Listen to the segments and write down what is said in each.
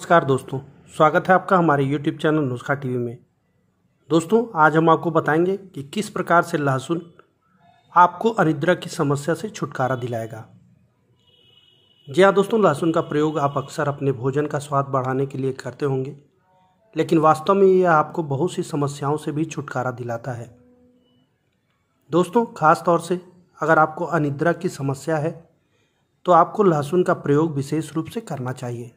नमस्कार दोस्तों स्वागत है आपका हमारे यूट्यूब चैनल नुस्खा टीवी में दोस्तों आज हम आपको बताएंगे कि किस प्रकार से लहसुन आपको अनिद्रा की समस्या से छुटकारा दिलाएगा जी हाँ दोस्तों लहसुन का प्रयोग आप अक्सर अपने भोजन का स्वाद बढ़ाने के लिए करते होंगे लेकिन वास्तव में यह आपको बहुत सी समस्याओं से भी छुटकारा दिलाता है दोस्तों खास तौर से अगर आपको अनिद्रा की समस्या है तो आपको लहसुन का प्रयोग विशेष रूप से करना चाहिए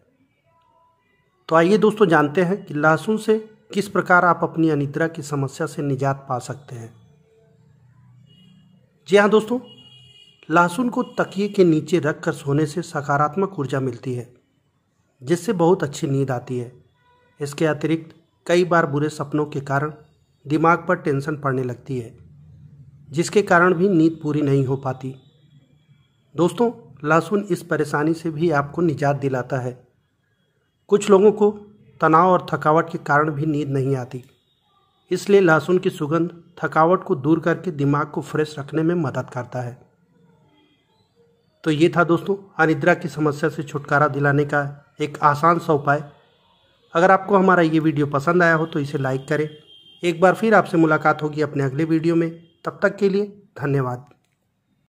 तो आइए दोस्तों जानते हैं कि लहसुन से किस प्रकार आप अपनी अनिद्रा की समस्या से निजात पा सकते हैं जी हाँ दोस्तों लहसुन को तकिए के नीचे रख कर सोने से सकारात्मक ऊर्जा मिलती है जिससे बहुत अच्छी नींद आती है इसके अतिरिक्त कई बार बुरे सपनों के कारण दिमाग पर टेंशन पड़ने लगती है जिसके कारण भी नींद पूरी नहीं हो पाती दोस्तों लहसुन इस परेशानी से भी आपको निजात दिलाता है कुछ लोगों को तनाव और थकावट के कारण भी नींद नहीं आती इसलिए लहसुन की सुगंध थकावट को दूर करके दिमाग को फ्रेश रखने में मदद करता है तो ये था दोस्तों अनिद्रा की समस्या से छुटकारा दिलाने का एक आसान सा उपाय अगर आपको हमारा ये वीडियो पसंद आया हो तो इसे लाइक करें एक बार फिर आपसे मुलाकात होगी अपने अगले वीडियो में तब तक के लिए धन्यवाद